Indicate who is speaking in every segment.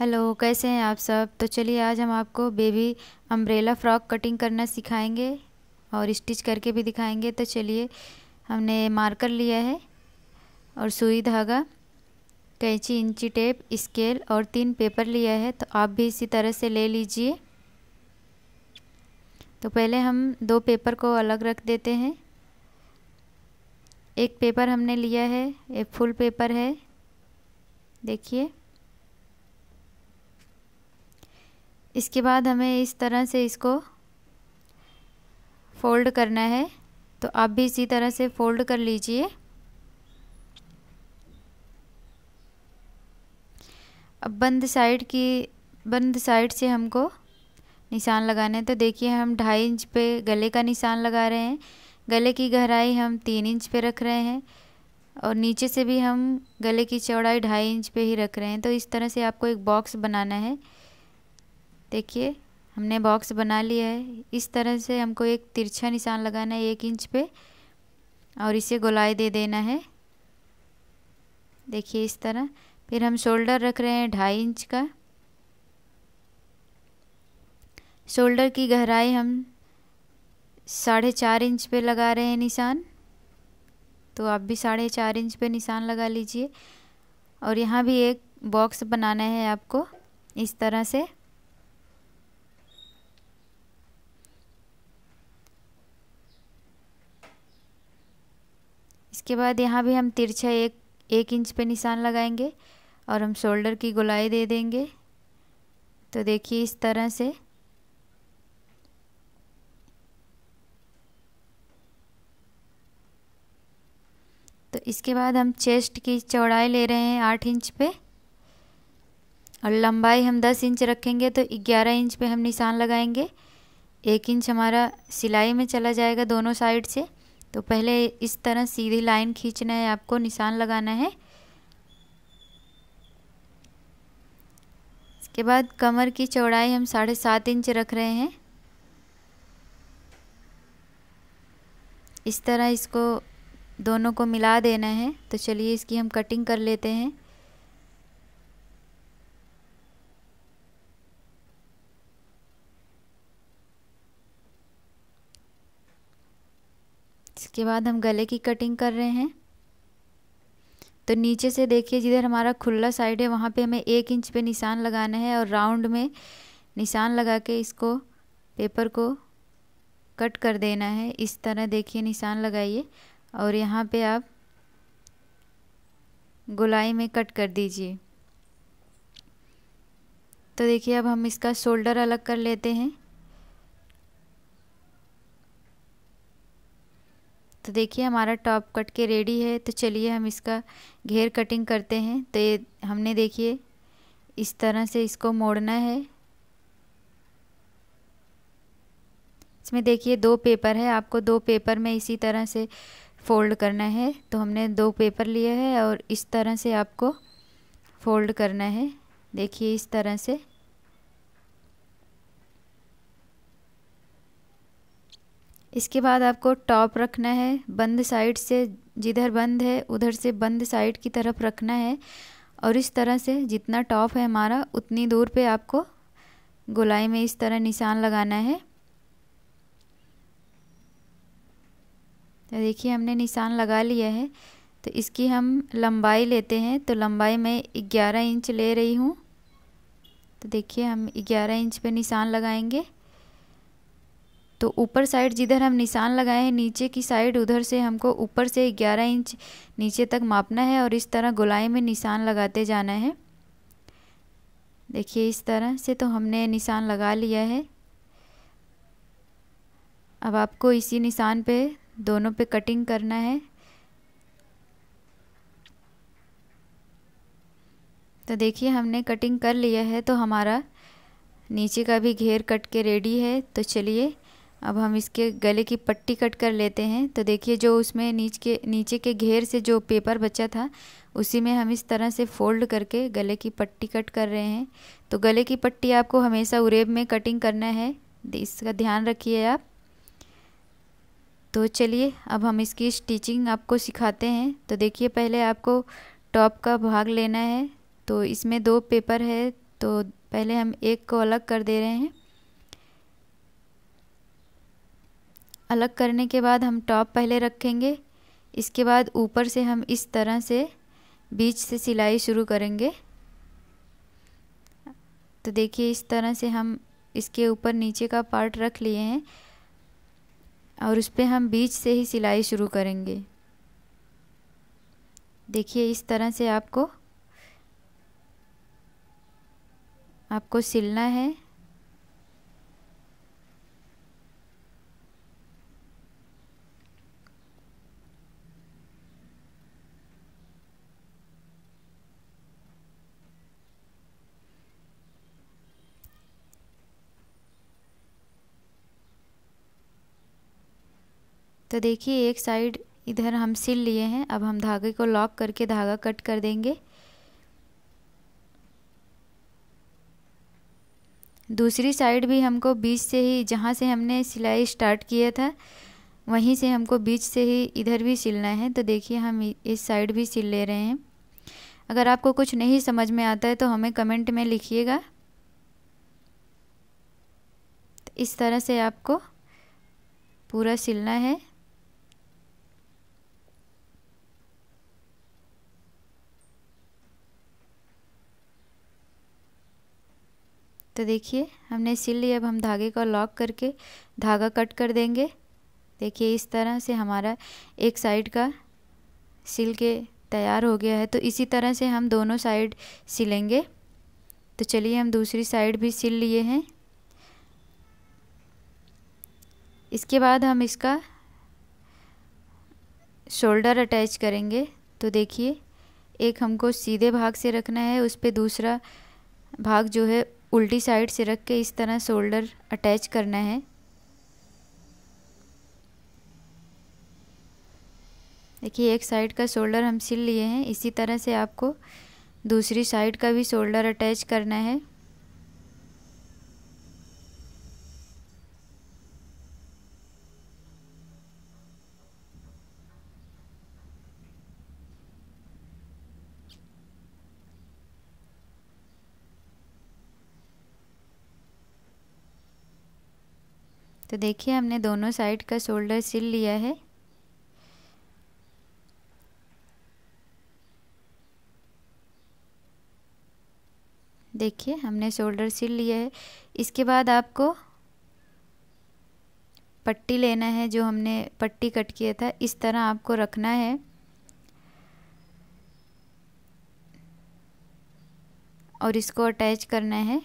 Speaker 1: hello कैसे हैं आप सब तो चलिए आज हम आपको बेबी अम्ब्रेला फ्रॉक कटिंग करना सिखाएंगे और स्टिच करके भी दिखाएंगे तो चलिए हमने मार्कर लिया है और सुई धागा कैंची इंची टेप स्केल और तीन पेपर लिया है तो आप भी इसी तरह से ले लीजिए तो पहले हम दो पेपर को अलग रख देते हैं एक पेपर हमने लिया है एक फुल पेपर है देखिए इसके बाद हमें इस तरह से इसको फोल्ड करना है तो आप भी इसी तरह से फोल्ड कर लीजिए अब बंद साइड की बंद साइड से हमको निशान लगाना है तो देखिए हम ढाई इंच पे गले का निशान लगा रहे हैं गले की गहराई हम तीन इंच पे रख रहे हैं और नीचे से भी हम गले की चौड़ाई ढाई इंच पे ही रख रहे हैं तो इस तरह से आपको एक बॉक्स बनाना है देखिए हमने बॉक्स बना लिया है इस तरह से हमको एक तिरछा निशान लगाना है एक इंच पे और इसे गोलाई दे देना है देखिए इस तरह फिर हम शोल्डर रख रहे हैं ढाई इंच का शोल्डर की गहराई हम साढ़े चार इंच पे लगा रहे हैं निशान तो आप भी साढ़े चार इंच पे निशान लगा लीजिए और यहाँ भी एक बॉक्स बनाना है आपको इस तरह से इसके बाद यहाँ भी हम तिरछा एक एक इंच पे निशान लगाएंगे और हम शोल्डर की गोलाई दे देंगे तो देखिए इस तरह से तो इसके बाद हम चेस्ट की चौड़ाई ले रहे हैं आठ इंच पे और लंबाई हम दस इंच रखेंगे तो ग्यारह इंच पे हम निशान लगाएंगे एक इंच हमारा सिलाई में चला जाएगा दोनों साइड से तो पहले इस तरह सीधी लाइन खींचना है आपको निशान लगाना है इसके बाद कमर की चौड़ाई हम साढ़े सात इंच रख रहे हैं इस तरह इसको दोनों को मिला देना है तो चलिए इसकी हम कटिंग कर लेते हैं इसके बाद हम गले की कटिंग कर रहे हैं तो नीचे से देखिए जिधर हमारा खुला साइड है वहाँ पे हमें एक इंच पे निशान लगाना है और राउंड में निशान लगा के इसको पेपर को कट कर देना है इस तरह देखिए निशान लगाइए और यहाँ पे आप गोलाई में कट कर दीजिए तो देखिए अब हम इसका शोल्डर अलग कर लेते हैं तो देखिए हमारा टॉप कट के रेडी है तो चलिए हम इसका घेर कटिंग करते हैं तो ये हमने देखिए इस तरह से इसको मोड़ना है इसमें देखिए दो पेपर है आपको दो पेपर में इसी तरह से फोल्ड करना है तो हमने दो पेपर लिए है और इस तरह से आपको फोल्ड करना है देखिए इस तरह से इसके बाद आपको टॉप रखना है बंद साइड से जिधर बंद है उधर से बंद साइड की तरफ रखना है और इस तरह से जितना टॉप है हमारा उतनी दूर पे आपको गोलाई में इस तरह निशान लगाना है तो देखिए हमने निशान लगा लिया है तो इसकी हम लंबाई लेते हैं तो लंबाई में 11 इंच ले रही हूँ तो देखिए हम 11 इंच पे निशान लगाएंगे तो ऊपर साइड जिधर हम निशान लगाए हैं नीचे की साइड उधर से हमको ऊपर से 11 इंच नीचे तक मापना है और इस तरह गोलाई में निशान लगाते जाना है देखिए इस तरह से तो हमने निशान लगा लिया है अब आपको इसी निशान पे दोनों पे कटिंग करना है तो देखिए हमने कटिंग कर लिया है तो हमारा नीचे का भी घेर कट के रेडी है तो चलिए अब हम इसके गले की पट्टी कट कर लेते हैं तो देखिए जो उसमें नीच के नीचे के घेर से जो पेपर बचा था उसी में हम इस तरह से फोल्ड करके गले की पट्टी कट कर रहे हैं तो गले की पट्टी आपको हमेशा उरेब में कटिंग करना है इसका ध्यान रखिए आप तो चलिए अब हम इसकी स्टिचिंग आपको सिखाते हैं तो देखिए पहले आपको टॉप का भाग लेना है तो इसमें दो पेपर है तो पहले हम एक को अलग कर दे रहे हैं अलग करने के बाद हम टॉप पहले रखेंगे इसके बाद ऊपर से हम इस तरह से बीच से सिलाई शुरू करेंगे तो देखिए इस तरह से हम इसके ऊपर नीचे का पार्ट रख लिए हैं और उस पर हम बीच से ही सिलाई शुरू करेंगे देखिए इस तरह से आपको आपको सिलना है तो देखिए एक साइड इधर हम सिल लिए हैं अब हम धागे को लॉक करके धागा कट कर देंगे दूसरी साइड भी हमको बीच से ही जहाँ से हमने सिलाई स्टार्ट किया था वहीं से हमको बीच से ही इधर भी सिलना है तो देखिए हम इस साइड भी सिल ले रहे हैं अगर आपको कुछ नहीं समझ में आता है तो हमें कमेंट में लिखिएगा तो इस तरह से आपको पूरा सिलना है तो देखिए हमने सिल लिया अब हम धागे को लॉक करके धागा कट कर देंगे देखिए इस तरह से हमारा एक साइड का सिल के तैयार हो गया है तो इसी तरह से हम दोनों साइड सिलेंगे तो चलिए हम दूसरी साइड भी सिल लिए हैं इसके बाद हम इसका शोल्डर अटैच करेंगे तो देखिए एक हमको सीधे भाग से रखना है उस पर दूसरा भाग जो है उल्टी साइड से रख के इस तरह शोल्डर अटैच करना है देखिए एक साइड का शोल्डर हम सिल लिए हैं इसी तरह से आपको दूसरी साइड का भी शोल्डर अटैच करना है तो देखिए हमने दोनों साइड का शोल्डर सिल लिया है देखिए हमने शोल्डर सिल लिया है इसके बाद आपको पट्टी लेना है जो हमने पट्टी कट किया था इस तरह आपको रखना है और इसको अटैच करना है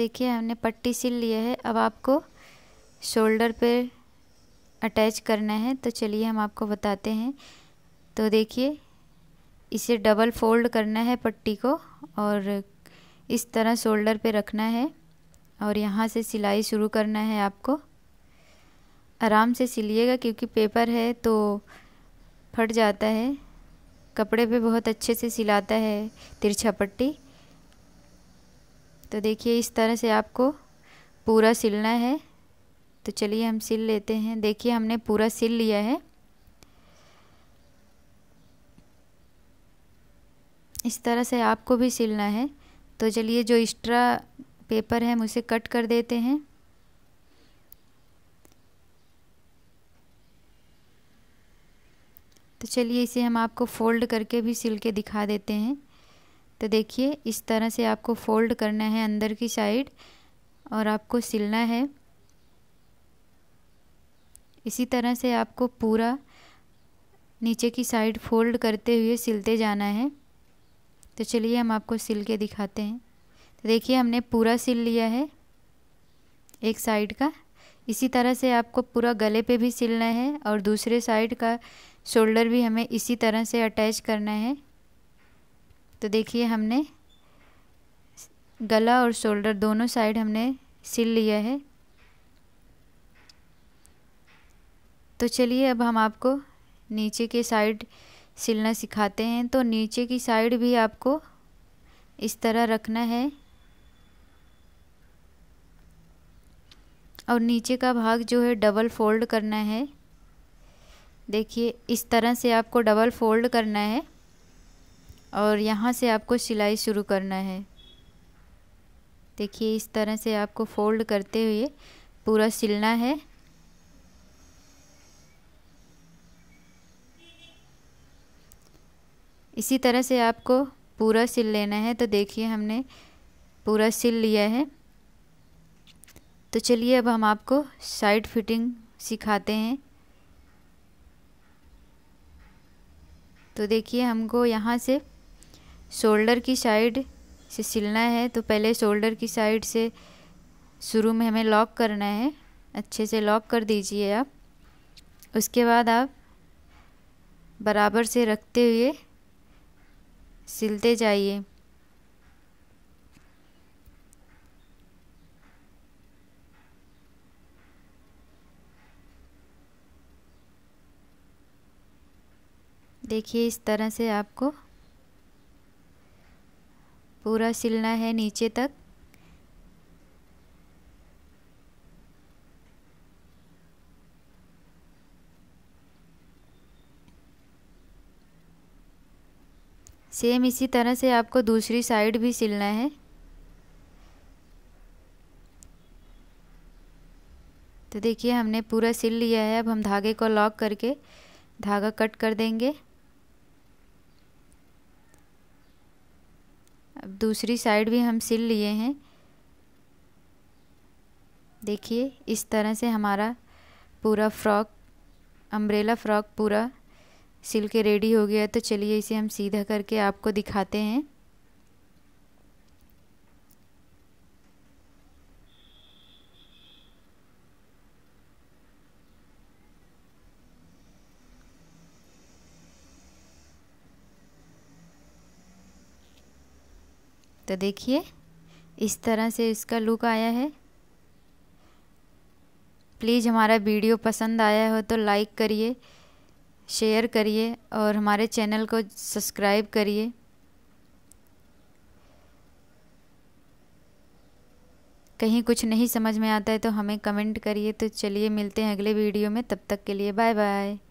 Speaker 1: देखिए हमने पट्टी सिल लिया है अब आपको शोल्डर पे अटैच करना है तो चलिए हम आपको बताते हैं तो देखिए इसे डबल फोल्ड करना है पट्टी को और इस तरह शोल्डर पे रखना है और यहाँ से सिलाई शुरू करना है आपको आराम से सिलिएगा क्योंकि पेपर है तो फट जाता है कपड़े पे बहुत अच्छे से सिलाता है तिरछा पट्टी तो देखिए इस तरह से आपको पूरा सिलना है तो चलिए हम सिल लेते हैं देखिए हमने पूरा सिल लिया है इस तरह से आपको भी सिलना है तो चलिए जो एक्स्ट्रा पेपर है हम उसे कट कर देते हैं तो चलिए इसे हम आपको फोल्ड करके भी सिल के दिखा देते हैं तो देखिए इस तरह से आपको फोल्ड करना है अंदर की साइड और आपको सिलना है इसी तरह से आपको पूरा नीचे की साइड फोल्ड करते हुए सिलते जाना है तो चलिए हम आपको सिल के दिखाते हैं तो देखिए हमने पूरा सिल लिया है एक साइड का इसी तरह से आपको पूरा गले पे भी सिलना है और दूसरे साइड का शोल्डर भी हमें इसी तरह से अटैच करना है तो देखिए हमने गला और शोल्डर दोनों साइड हमने सिल लिया है तो चलिए अब हम आपको नीचे के साइड सिलना सिखाते हैं तो नीचे की साइड भी आपको इस तरह रखना है और नीचे का भाग जो है डबल फोल्ड करना है देखिए इस तरह से आपको डबल फोल्ड करना है और यहाँ से आपको सिलाई शुरू करना है देखिए इस तरह से आपको फोल्ड करते हुए पूरा सिलना है इसी तरह से आपको पूरा सिल लेना है तो देखिए हमने पूरा सिल लिया है तो चलिए अब हम आपको साइड फिटिंग सिखाते हैं तो देखिए हमको यहाँ से शोल्डर की साइड से सिलना है तो पहले शोल्डर की साइड से शुरू में हमें लॉक करना है अच्छे से लॉक कर दीजिए आप उसके बाद आप बराबर से रखते हुए सिलते जाइए देखिए इस तरह से आपको पूरा सिलना है नीचे तक सेम इसी तरह से आपको दूसरी साइड भी सिलना है तो देखिए हमने पूरा सिल लिया है अब हम धागे को लॉक करके धागा कट कर देंगे अब दूसरी साइड भी हम सिल लिए हैं देखिए इस तरह से हमारा पूरा फ्रॉक अम्ब्रेला फ्रॉक पूरा सिल के रेडी हो गया तो चलिए इसे हम सीधा करके आपको दिखाते हैं तो देखिए इस तरह से इसका लुक आया है प्लीज़ हमारा वीडियो पसंद आया हो तो लाइक करिए शेयर करिए और हमारे चैनल को सब्सक्राइब करिए कहीं कुछ नहीं समझ में आता है तो हमें कमेंट करिए तो चलिए मिलते हैं अगले वीडियो में तब तक के लिए बाय बाय